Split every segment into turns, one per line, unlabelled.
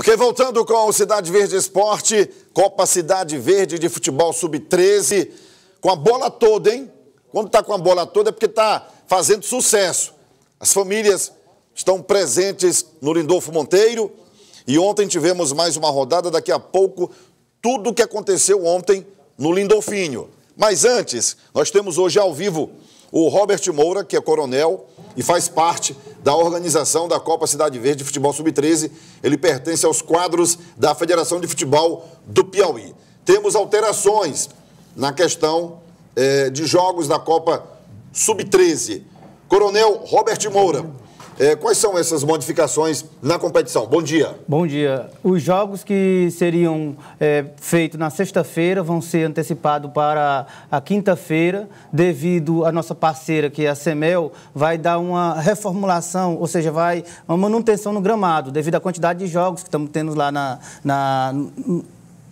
Ok, voltando com o Cidade Verde Esporte, Copa Cidade Verde de Futebol Sub-13, com a bola toda, hein? Quando está com a bola toda é porque está fazendo sucesso. As famílias estão presentes no Lindolfo Monteiro e ontem tivemos mais uma rodada, daqui a pouco tudo o que aconteceu ontem no Lindolfinho. Mas antes, nós temos hoje ao vivo o Robert Moura, que é coronel e faz parte da organização da Copa Cidade Verde de Futebol Sub-13. Ele pertence aos quadros da Federação de Futebol do Piauí. Temos alterações na questão eh, de jogos da Copa Sub-13. Coronel Robert Moura é, quais são essas modificações na competição? Bom dia.
Bom dia. Os jogos que seriam é, feitos na sexta-feira vão ser antecipados para a quinta-feira, devido a nossa parceira, que é a CEMEL, vai dar uma reformulação, ou seja, vai uma manutenção no gramado, devido à quantidade de jogos que estamos tendo lá na, na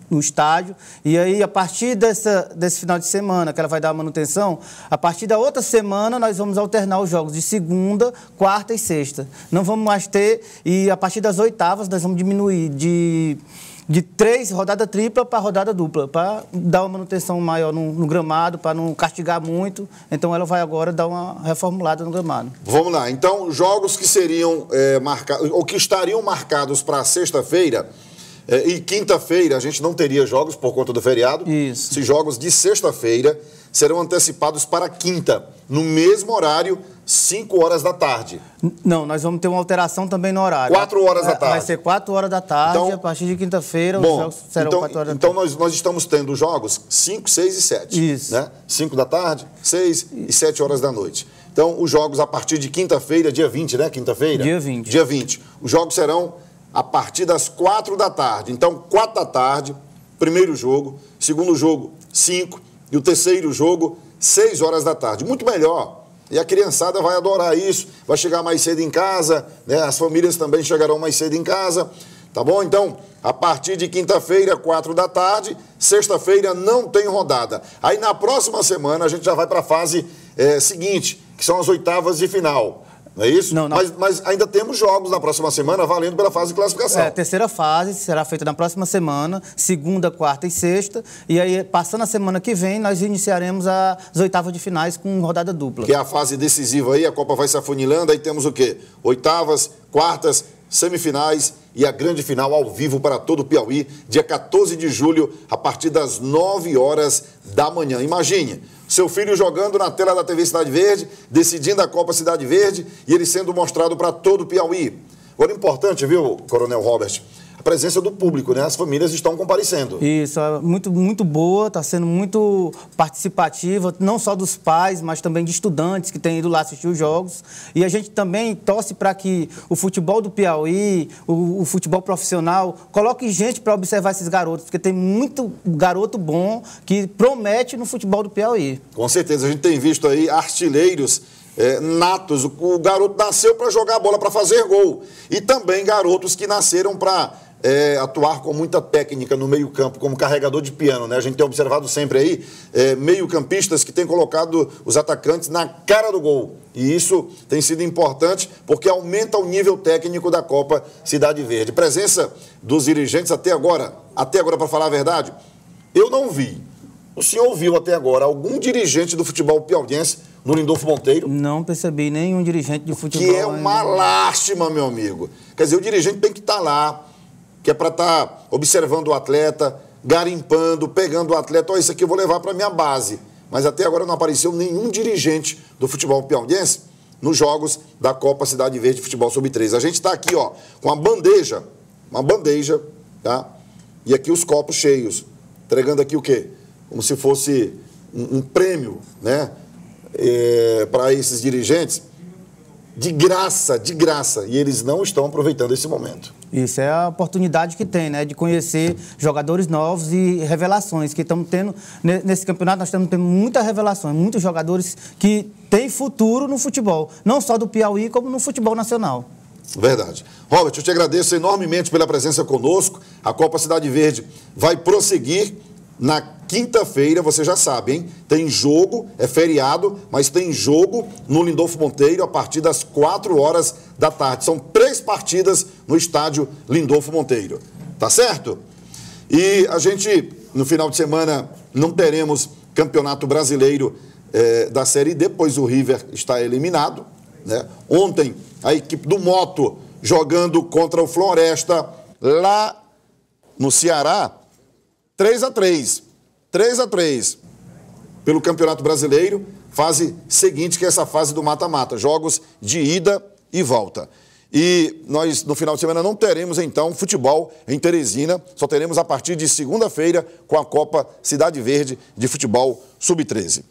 no estádio. E aí, a partir dessa, desse final de semana, que ela vai dar a manutenção, a partir da outra semana, nós vamos alternar os jogos de segunda, quarta e sexta. Não vamos mais ter, e a partir das oitavas, nós vamos diminuir de de três, rodada tripla para rodada dupla, para dar uma manutenção maior no, no gramado, para não castigar muito. Então ela vai agora dar uma reformulada no gramado.
Vamos lá, então jogos que seriam é, eh, marcados, ou que estariam marcados para sexta-feira, é, e quinta-feira a gente não teria jogos por conta do feriado. Isso. Esses jogos de sexta-feira serão antecipados para quinta, no mesmo horário, 5 horas da tarde.
Não, nós vamos ter uma alteração também no horário. 4 horas da tarde. Vai
ser 4 horas da tarde, então, a partir de quinta-feira os jogos serão então, 4 horas da então tarde. Então nós, nós estamos tendo jogos 5, 6 e 7. Isso. Né? 5 da tarde, 6 e 7 horas da noite. Então os jogos a partir de quinta-feira, dia 20, né? Quinta-feira? Dia 20. Dia 20. Os jogos serão a partir das quatro da tarde. Então, quatro da tarde, primeiro jogo, segundo jogo, cinco, e o terceiro jogo, seis horas da tarde. Muito melhor. E a criançada vai adorar isso, vai chegar mais cedo em casa, né? as famílias também chegarão mais cedo em casa, tá bom? Então, a partir de quinta-feira, quatro da tarde, sexta-feira não tem rodada. Aí na próxima semana a gente já vai para a fase é, seguinte, que são as oitavas de final. Não é isso? Não, não. Mas, mas, ainda temos jogos na próxima semana valendo pela fase de classificação. É, terceira
fase será feita na próxima semana, segunda, quarta e sexta. E aí, passando a semana que vem, nós iniciaremos as oitavas de finais com rodada dupla. Que é a
fase decisiva aí, a Copa vai se afunilando, aí temos o quê? Oitavas, quartas, semifinais e a grande final ao vivo para todo o Piauí, dia 14 de julho, a partir das 9 horas da manhã. Imagine, seu filho jogando na tela da TV Cidade Verde, decidindo a Copa Cidade Verde e ele sendo mostrado para todo o Piauí. Olha, importante, viu, Coronel Robert? a presença do público, né? As famílias estão comparecendo.
Isso, é muito, muito boa, está sendo muito participativa, não só dos pais, mas também de estudantes que têm ido lá assistir os jogos. E a gente também torce para que o futebol do Piauí, o, o futebol profissional, coloque gente para observar esses garotos, porque tem muito garoto bom que promete
no futebol do Piauí. Com certeza, a gente tem visto aí artilheiros é, natos. O, o garoto nasceu para jogar bola, para fazer gol. E também garotos que nasceram para é, atuar com muita técnica no meio-campo, como carregador de piano. Né? A gente tem observado sempre aí é, meio-campistas que têm colocado os atacantes na cara do gol. E isso tem sido importante porque aumenta o nível técnico da Copa Cidade Verde. Presença dos dirigentes até agora, até agora, para falar a verdade, eu não vi. O senhor viu até agora algum dirigente do futebol piauiense no Lindolfo Monteiro? Não percebi nenhum dirigente de futebol. Que é uma ainda. lástima, meu amigo. Quer dizer, o dirigente tem que estar tá lá que é para estar tá observando o atleta, garimpando, pegando o atleta, Olha isso aqui eu vou levar para minha base. Mas até agora não apareceu nenhum dirigente do futebol piauiense nos jogos da Copa Cidade Verde de Futebol sub 3 A gente está aqui, ó, com uma bandeja, uma bandeja, tá? E aqui os copos cheios, entregando aqui o quê? Como se fosse um, um prêmio, né? É, para esses dirigentes de graça, de graça. E eles não estão aproveitando esse momento.
Isso é a oportunidade que tem, né? De conhecer jogadores novos e revelações que estamos tendo. Nesse campeonato, nós estamos tendo muitas revelações, muitos jogadores que têm futuro no futebol, não só do Piauí, como no futebol nacional.
Verdade. Robert, eu te agradeço enormemente pela presença conosco. A Copa Cidade Verde vai prosseguir na quinta-feira, você já sabe, hein? Tem jogo, é feriado, mas tem jogo no Lindolfo Monteiro a partir das 4 horas da tarde. São três partidas no estádio Lindolfo Monteiro. Tá certo? E a gente, no final de semana, não teremos campeonato brasileiro é, da Série D, pois o River está eliminado. Né? Ontem, a equipe do Moto jogando contra o Floresta lá no Ceará 3 a 3 3 a 3 pelo Campeonato Brasileiro, fase seguinte, que é essa fase do mata-mata, jogos de ida e volta. E nós, no final de semana, não teremos, então, futebol em Teresina. Só teremos a partir de segunda-feira com a Copa Cidade Verde de Futebol Sub-13.